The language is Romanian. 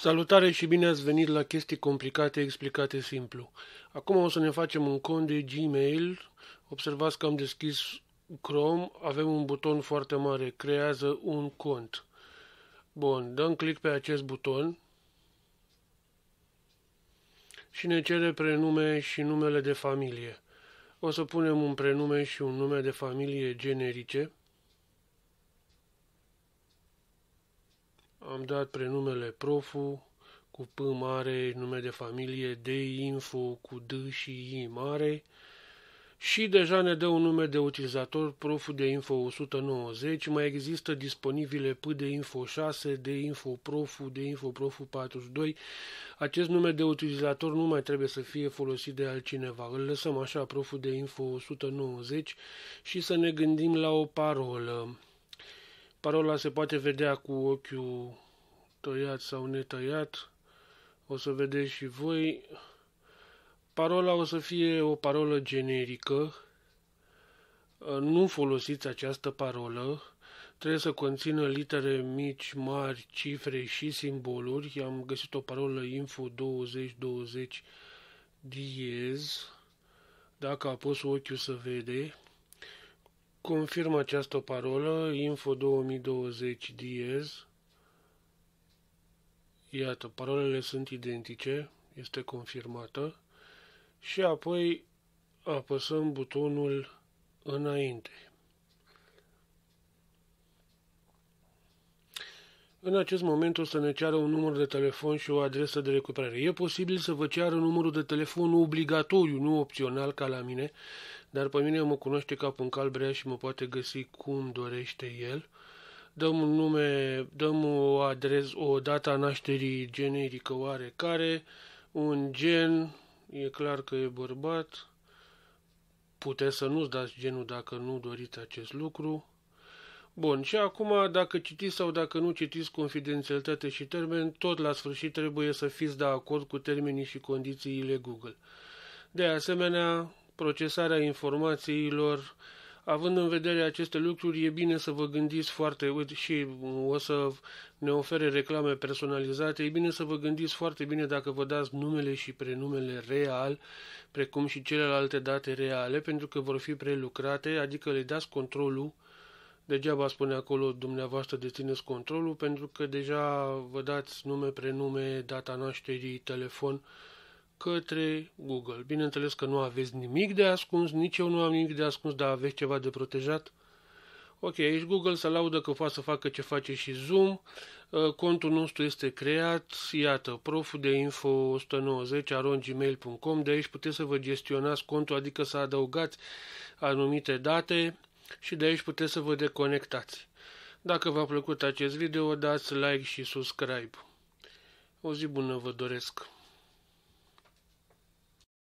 Salutare și bine ați venit la chestii complicate explicate simplu. Acum o să ne facem un cont de Gmail. Observați că am deschis Chrome, avem un buton foarte mare, creează un cont. Bun, dăm click pe acest buton și ne cere prenume și numele de familie. O să punem un prenume și un nume de familie generice. am dat prenumele Profu cu P mare, nume de familie, de info cu D și I mare și deja ne dă un nume de utilizator Profu de Info 190, mai există disponibile P de Info 6, de Info Profu, de Info Profu 42. Acest nume de utilizator nu mai trebuie să fie folosit de altcineva. Îl lăsăm așa Profu de Info 190 și să ne gândim la o parolă. Parola se poate vedea cu ochiul tăiat sau netăiat. O să vedeți și voi. Parola o să fie o parolă generică. Nu folosiți această parolă. Trebuie să conțină litere mici, mari, cifre și simboluri. Am găsit o parolă info 2020 diez. Dacă pus ochiul să vede. Confirm această parolă, info 2020 diez. Iată, parolele sunt identice, este confirmată. Și apoi apăsăm butonul înainte. În acest moment o să ne ceară un număr de telefon și o adresă de recuperare. E posibil să vă ceară numărul de telefon obligatoriu, nu opțional ca la mine, dar pe mine mă cunoaște ca un calbrea și mă poate găsi cum dorește el. Dăm un nume, dăm o adres, o data nașterii generică oarecare, un gen, e clar că e bărbat, puteți să nu-ți dați genul dacă nu doriți acest lucru. Bun, și acum, dacă citiți sau dacă nu citiți confidențialitate și termen, tot la sfârșit trebuie să fiți de acord cu termenii și condițiile Google. De asemenea, procesarea informațiilor, având în vedere aceste lucruri, e bine să vă gândiți foarte, uite, și o să ne ofere reclame personalizate, e bine să vă gândiți foarte bine dacă vă dați numele și prenumele real, precum și celelalte date reale, pentru că vor fi prelucrate, adică le dați controlul, degeaba spune acolo dumneavoastră dețineți controlul, pentru că deja vă dați nume, prenume, data nașterii, telefon, către Google. Bineînțeles că nu aveți nimic de ascuns, nici eu nu am nimic de ascuns, dar aveți ceva de protejat. Ok, aici Google se laudă că poate să facă ce face și Zoom. Uh, contul nostru este creat, iată, proful de info 190 arongmail.com, de aici puteți să vă gestionați contul, adică să adăugați anumite date și de aici puteți să vă deconectați. Dacă v-a plăcut acest video, dați like și subscribe. O zi bună vă doresc!